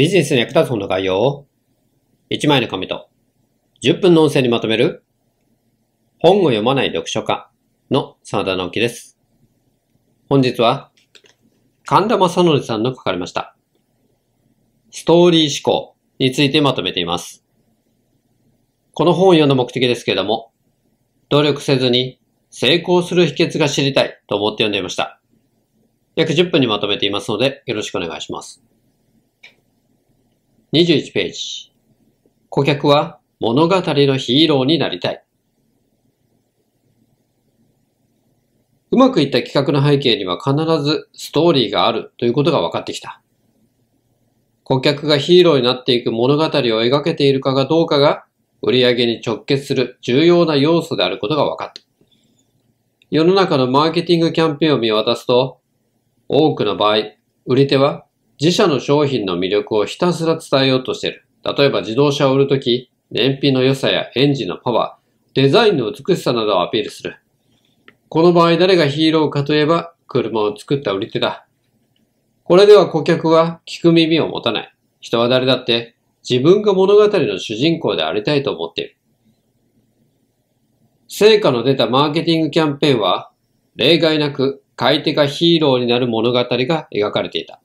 ビジネスに役立つ本の概要を1枚の紙と10分の音声にまとめる本を読まない読書家の真田直樹です。本日は神田正則さんの書かれましたストーリー思考についてまとめています。この本を読んだ目的ですけれども努力せずに成功する秘訣が知りたいと思って読んでいました。約10分にまとめていますのでよろしくお願いします。21ページ。顧客は物語のヒーローになりたい。うまくいった企画の背景には必ずストーリーがあるということが分かってきた。顧客がヒーローになっていく物語を描けているかがどうかが売上に直結する重要な要素であることが分かった。世の中のマーケティングキャンペーンを見渡すと、多くの場合、売り手は自社の商品の魅力をひたすら伝えようとしている。例えば自動車を売るとき、燃費の良さやエンジンのパワー、デザインの美しさなどをアピールする。この場合誰がヒーローかといえば、車を作った売り手だ。これでは顧客は聞く耳を持たない。人は誰だって自分が物語の主人公でありたいと思っている。成果の出たマーケティングキャンペーンは、例外なく買い手がヒーローになる物語が描かれていた。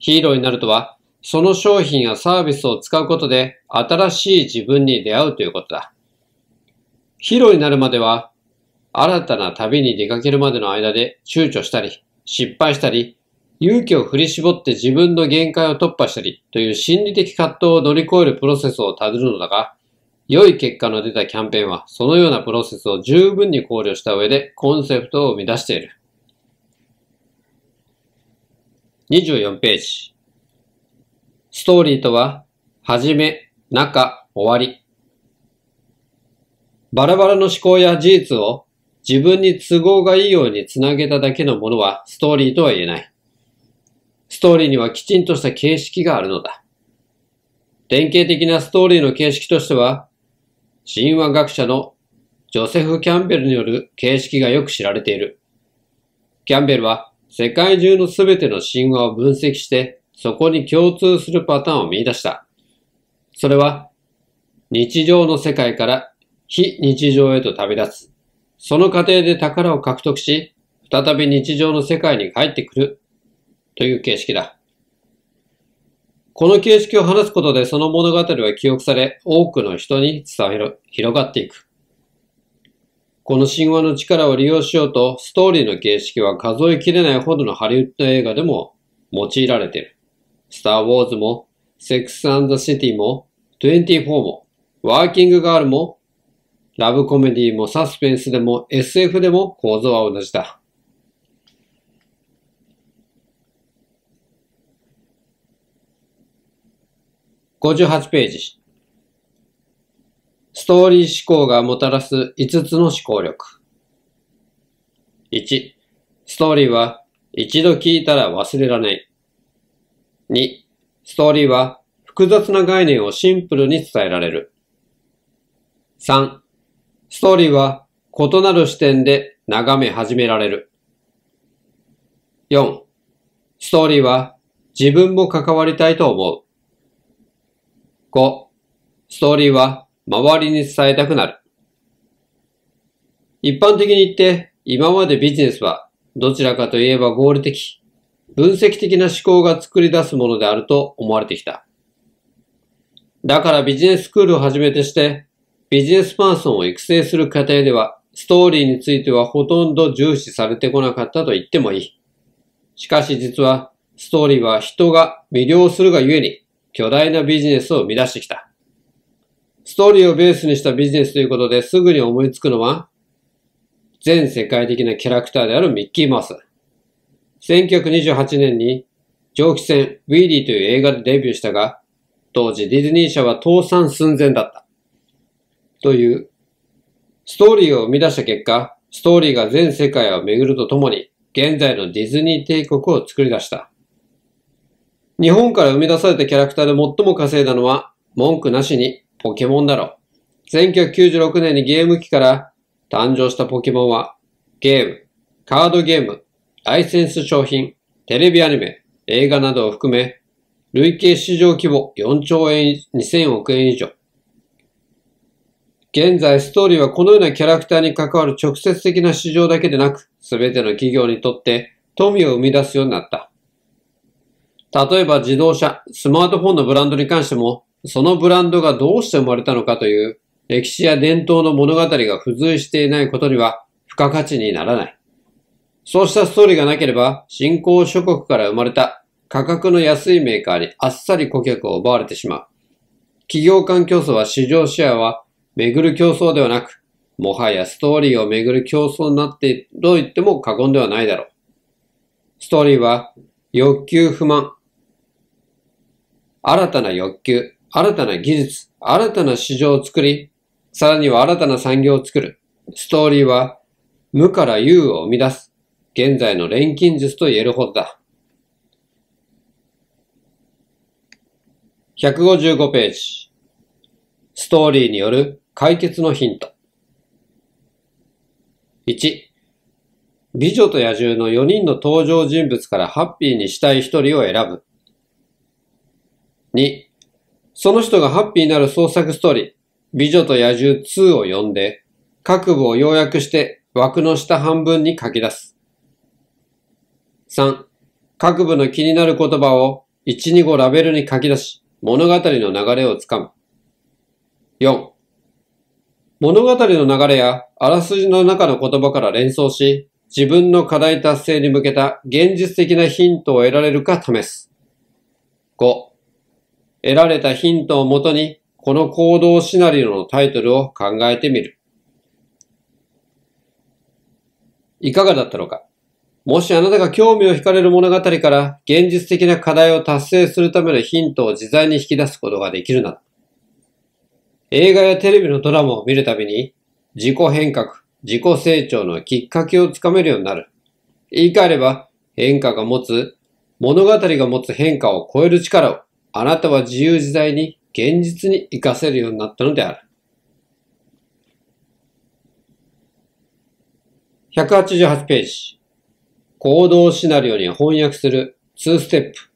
ヒーローになるとは、その商品やサービスを使うことで新しい自分に出会うということだ。ヒーローになるまでは、新たな旅に出かけるまでの間で躊躇したり、失敗したり、勇気を振り絞って自分の限界を突破したりという心理的葛藤を乗り越えるプロセスをたどるのだが、良い結果の出たキャンペーンはそのようなプロセスを十分に考慮した上でコンセプトを生み出している。24ページ。ストーリーとは、はじめ、中、終わり。バラバラの思考や事実を自分に都合がいいようにつなげただけのものはストーリーとは言えない。ストーリーにはきちんとした形式があるのだ。典型的なストーリーの形式としては、神話学者のジョセフ・キャンベルによる形式がよく知られている。キャンベルは世界中のすべての神話を分析して、そこに共通するパターンを見出した。それは、日常の世界から非日常へと旅立つ。その過程で宝を獲得し、再び日常の世界に帰ってくる。という形式だ。この形式を話すことでその物語は記憶され、多くの人に伝わ広がっていく。この神話の力を利用しようと、ストーリーの形式は数え切れないほどのハリウッド映画でも用いられている。スター・ウォーズも、セックス・アンド・シティも、24も、ワーキング・ガールも、ラブコメディもサスペンスでも SF でも構造は同じだ。58ページ。ストーリー思考がもたらす5つの思考力。1、ストーリーは一度聞いたら忘れられない。2、ストーリーは複雑な概念をシンプルに伝えられる。3、ストーリーは異なる視点で眺め始められる。4. ストーリーは自分も関わりたいと思う。5. ストーリーは周りに伝えたくなる。一般的に言って、今までビジネスはどちらかといえば合理的、分析的な思考が作り出すものであると思われてきた。だからビジネススクールをはじめてして、ビジネスパーソンを育成する過程では、ストーリーについてはほとんど重視されてこなかったと言ってもいい。しかし実は、ストーリーは人が魅了するがゆえに、巨大なビジネスを生み出してきた。ストーリーをベースにしたビジネスということですぐに思いつくのは、全世界的なキャラクターであるミッキーマウス。1928年に蒸気船ウィーリーという映画でデビューしたが、当時ディズニー社は倒産寸前だった。という、ストーリーを生み出した結果、ストーリーが全世界を巡るとともに、現在のディズニー帝国を作り出した。日本から生み出されたキャラクターで最も稼いだのは、文句なしにポケモンだろ。1996年にゲーム機から誕生したポケモンは、ゲーム、カードゲーム、ライセンス商品、テレビアニメ、映画などを含め、累計市場規模4兆円、2000億円以上。現在、ストーリーはこのようなキャラクターに関わる直接的な市場だけでなく、すべての企業にとって富を生み出すようになった。例えば自動車、スマートフォンのブランドに関しても、そのブランドがどうして生まれたのかという歴史や伝統の物語が付随していないことには付加価値にならない。そうしたストーリーがなければ、新興諸国から生まれた価格の安いメーカーにあっさり顧客を奪われてしまう。企業間競争は市場シェアは巡る競争ではなく、もはやストーリーを巡る競争になってどうと言っても過言ではないだろう。ストーリーは欲求不満、新たな欲求、新たな技術、新たな市場を作り、さらには新たな産業を作る。ストーリーは、無から有を生み出す。現在の錬金術と言えるほどだ。155ページ。ストーリーによる解決のヒント。1。美女と野獣の4人の登場人物からハッピーにしたい1人を選ぶ。2。その人がハッピーになる創作ストーリー、美女と野獣2を読んで、各部を要約して枠の下半分に書き出す。3. 各部の気になる言葉を1、2、5ラベルに書き出し、物語の流れをつかむ。4. 物語の流れやあらすじの中の言葉から連想し、自分の課題達成に向けた現実的なヒントを得られるか試す。5. 得られたヒントをもとに、この行動シナリオのタイトルを考えてみる。いかがだったのかもしあなたが興味を惹かれる物語から現実的な課題を達成するためのヒントを自在に引き出すことができるなら、映画やテレビのドラマを見るたびに自己変革、自己成長のきっかけをつかめるようになる。言い換えれば変化が持つ、物語が持つ変化を超える力をあなたは自由自在に現実に生かせるようになったのである。188ページ。行動シナリオに翻訳する2ステップ。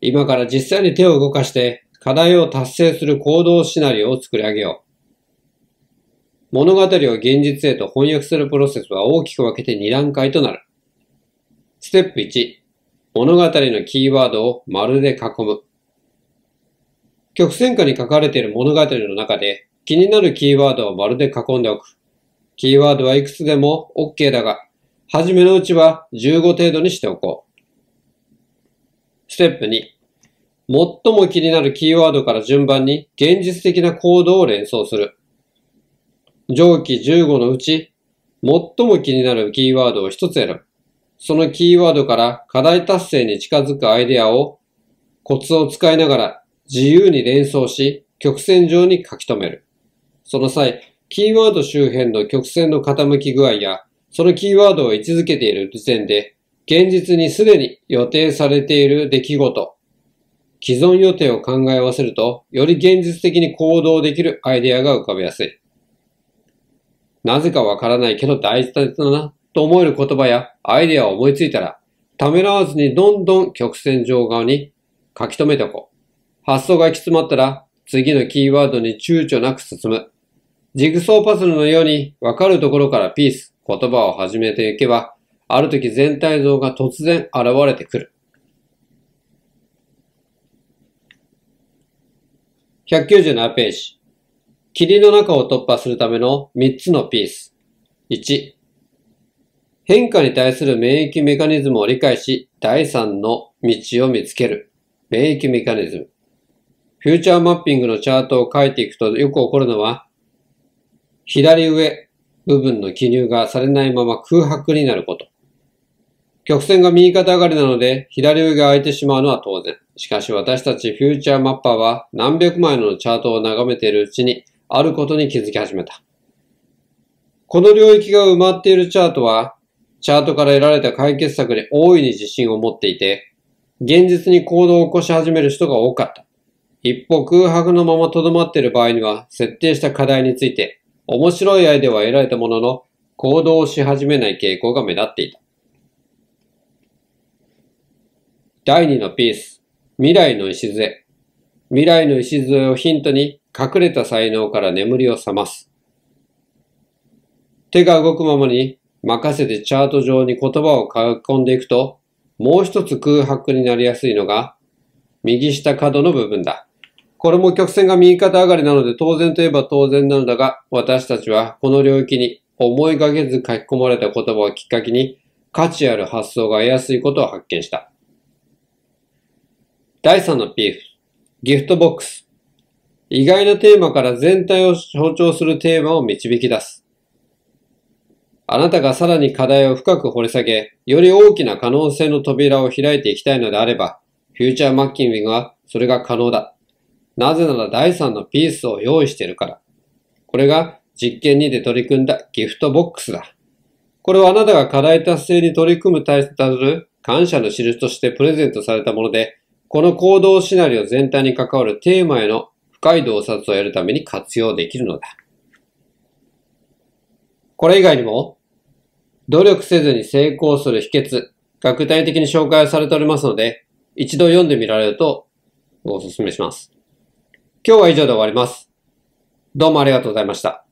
今から実際に手を動かして課題を達成する行動シナリオを作り上げよう。物語を現実へと翻訳するプロセスは大きく分けて2段階となる。ステップ1。物語のキーワードを丸で囲む。曲線下に書かれている物語の中で気になるキーワードを丸で囲んでおく。キーワードはいくつでも OK だが、はじめのうちは15程度にしておこう。ステップ2。最も気になるキーワードから順番に現実的な行動を連想する。上記15のうち、最も気になるキーワードを1つ選ぶ。そのキーワードから課題達成に近づくアイデアをコツを使いながら自由に連想し曲線上に書き留める。その際、キーワード周辺の曲線の傾き具合や、そのキーワードを位置づけている時点で、現実にすでに予定されている出来事、既存予定を考え合わせると、より現実的に行動できるアイデアが浮かびやすい。なぜかわからないけど大事だなと思える言葉やアイデアを思いついたら、ためらわずにどんどん曲線上側に書き留めておこう。発想が行き詰まったら、次のキーワードに躊躇なく進む。ジグソーパズルのように、わかるところからピース、言葉を始めていけば、ある時全体像が突然現れてくる。197ページ。霧の中を突破するための3つのピース。1、変化に対する免疫メカニズムを理解し、第3の道を見つける。免疫メカニズム。フューチャーマッピングのチャートを書いていくとよく起こるのは、左上部分の記入がされないまま空白になること。曲線が右肩上がりなので、左上が空いてしまうのは当然。しかし私たちフューチャーマッパーは何百枚のチャートを眺めているうちに、あることに気づき始めた。この領域が埋まっているチャートは、チャートから得られた解決策に大いに自信を持っていて、現実に行動を起こし始める人が多かった。一方空白のまま留まっている場合には、設定した課題について、面白いアイデアは得られたものの、行動をし始めない傾向が目立っていた。第2のピース、未来の礎。未来の礎をヒントに、隠れた才能から眠りを覚ます。手が動くままに任せてチャート上に言葉を書き込んでいくと、もう一つ空白になりやすいのが、右下角の部分だ。これも曲線が右肩上がりなので当然といえば当然なのだが、私たちはこの領域に思いがけず書き込まれた言葉をきっかけに価値ある発想が得やすいことを発見した。第3のーフ、ギフトボックス。意外なテーマから全体を象徴するテーマを導き出す。あなたがさらに課題を深く掘り下げ、より大きな可能性の扉を開いていきたいのであれば、フューチャーマッキングはそれが可能だ。なぜなら第3のピースを用意しているから。これが実験にて取り組んだギフトボックスだ。これはあなたが課題達成に取り組む対たる感謝の印としてプレゼントされたもので、この行動シナリオ全体に関わるテーマへの深い洞察を得るために活用できるのだ。これ以外にも、努力せずに成功する秘訣学体的に紹介されておりますので、一度読んでみられるとお勧めします。今日は以上で終わります。どうもありがとうございました。